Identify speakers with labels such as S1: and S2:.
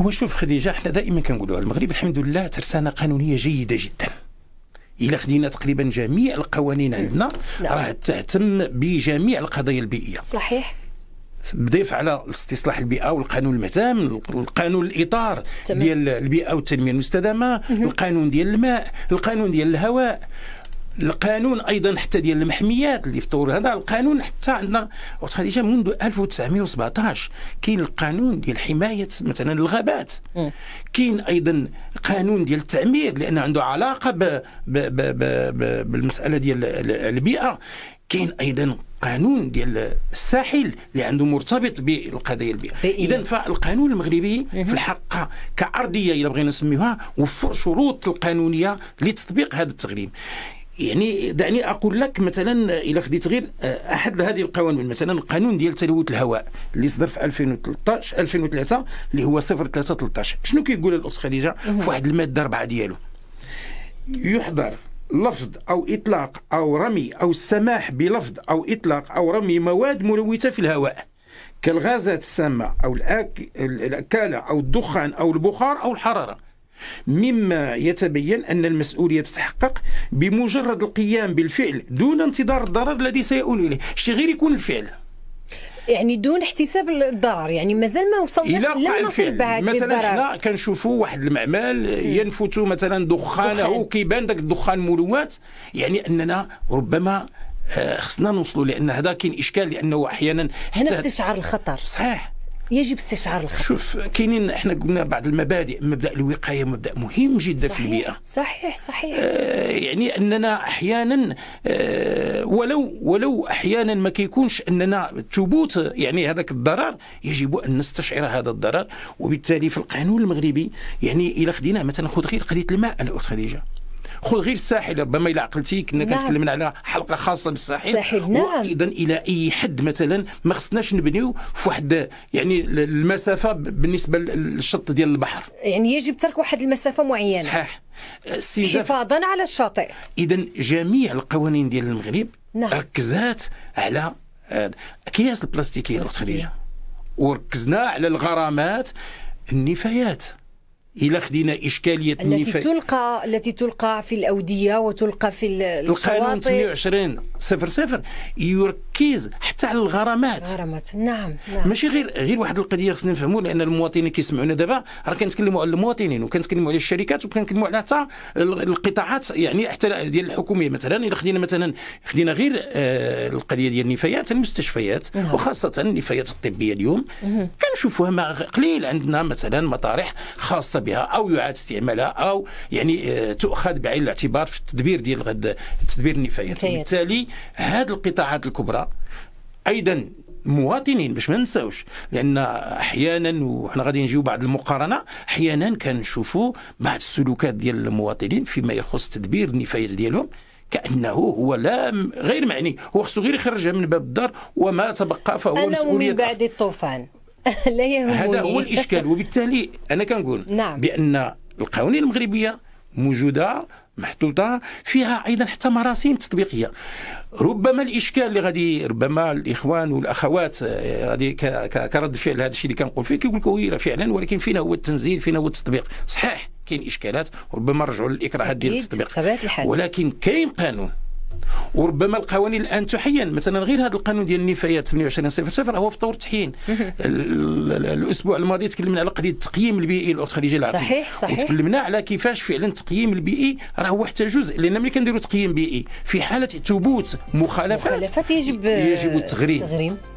S1: هو شوف خديجه احنا دائما كنقولوها المغرب الحمد لله ترسانه قانونيه جيده جدا إلى خدينا تقريبا جميع القوانين عندنا نعم. راه تهتم بجميع القضايا البيئيه صحيح بضيف على استصلاح البيئه والقانون المهتم القانون الاطار تمام. ديال البيئه والتنميه المستدامه القانون ديال الماء القانون ديال الهواء القانون ايضا حتى ديال المحميات اللي في طور هذا القانون حتى عندنا وقت خديجه منذ 1917 كاين القانون ديال حمايه مثلا الغابات كاين ايضا قانون ديال التعمير لان عنده علاقه ب ب ب بـ بـ بالمساله ديال البيئه كاين ايضا قانون ديال الساحل اللي عنده مرتبط بالقضايا البيئيه اذا فالقانون المغربي في الحق كارضيه الا بغينا نسميوها وفر شروط القانونيه لتطبيق هذا التغريب يعني دعني اقول لك مثلا الى خديت غير آه، احد هذه القوانين مثلا القانون ديال تلوث الهواء اللي صدر في 2013 2003 اللي هو 03 13 شنو كيقول الاخت خديجه في واحد الماده اربعه ديالو يحضر لفظ او اطلاق او رمي او السماح بلفظ او اطلاق او رمي مواد ملوثه في الهواء كالغازات السامه او الاكاله او الدخان او البخار او الحراره مما يتبين أن المسؤولية تتحقق بمجرد القيام بالفعل دون انتظار الضرر الذي سيؤول إليه شي غير يكون الفعل يعني دون احتساب الضرر يعني مازال ما وصلناش لم نصل بعد مثلا حنا كنشوفوا واحد المعمل ينفت مثلا دخانه كيبان داك الدخان ملوات يعني اننا ربما آه، خصنا نوصلوا لان هذا كاين اشكال لانه احيانا هنا استشعار الخطر صحيح يجب استشعار الخطر شوف كاينين احنا قلنا بعض المبادئ مبدا الوقايه مبدا مهم جدا صحيح في البيئه صحيح صحيح آه يعني اننا احيانا آه ولو ولو احيانا ما كيكونش اننا ثبوت يعني هذاك الضرر يجب ان نستشعر هذا الضرر وبالتالي في القانون المغربي يعني الى خدينا مثلا خذ غير قضيه الماء الاخت خديجه خذ غير الساحل ربما الى عقلتي نعم. كنا كنتكلمنا على حلقه خاصه بالساحل الساحل نعم وايضا الى اي حد مثلا ما خصناش نبنيو في واحد يعني المسافه بالنسبه للشط ديال البحر يعني يجب ترك واحد المسافه معينه صحيح حفاظا على الشاطئ اذا جميع القوانين ديال المغرب نعم. ركزات على اكياس البلاستيكيه الخديجه وركزنا على الغرامات النفايات الى خدينا اشكاليه التي النفاق تلقى التي تلقى في الاوديه وتلقى في الشواطئ القانون 28 صفر صفر يركز حتى على الغرامات غرامات نعم, نعم. ماشي غير غير واحد القضيه خصنا نفهموا لان المواطنين كيسمعونا دابا راه كنتكلموا على المواطنين وكنتكلموا على الشركات وكنتكلموا على حتى القطاعات يعني حتى ديال الحكوميه مثلا الا خدينا مثلا خدينا غير آه القضيه ديال النفايات المستشفيات نعم. وخاصه النفايات الطبيه اليوم كنشوفوها قليل عندنا مثلا مطارح خاصه بها او يعاد استعمالها او يعني آه، تؤخذ بعين الاعتبار في التدبير ديال غد تدبير النفايات وبالتالي هذه القطاعات الكبرى ايضا مواطنين باش ما ننساوش لان احيانا وحنا غادي نجيو بعد المقارنه احيانا كنشوفوا بعض السلوكات ديال المواطنين فيما يخص تدبير النفايات ديالهم كانه هو لا غير معني هو خصو غير يخرجها من باب الدار وما تبقى فهو مسؤوليه من بعد الطوفان لا هذا هو الاشكال وبالتالي انا كنقول نعم. بان القوانين المغربيه موجوده محطوطه فيها ايضا حتى مراسيم تطبيقيه ربما الاشكال اللي غادي ربما الاخوان والاخوات آه، غادي كرد فعل هذا الشيء اللي كنقول فيه كيقول لك وي فعلا ولكن فين هو التنزيل فين هو التطبيق صحيح كاين اشكالات ربما رجعوا للاكراهات ديال التطبيق ولكن كاين قانون وربما القوانين الان تحين مثلا غير هذا القانون ديال النفايات 28 صفر صفر هو في طور تحيين الاسبوع الماضي تكلمنا على قضيه التقييم البيئي الاخت خديجه العقل صحيح صحيح وتكلمنا على كيفاش فعلا التقييم البيئي راه هو حتى جزء لان ملي كنديروا تقييم بيئي في حاله ثبوت مخالفات مخالفات يجب يجب التغريم.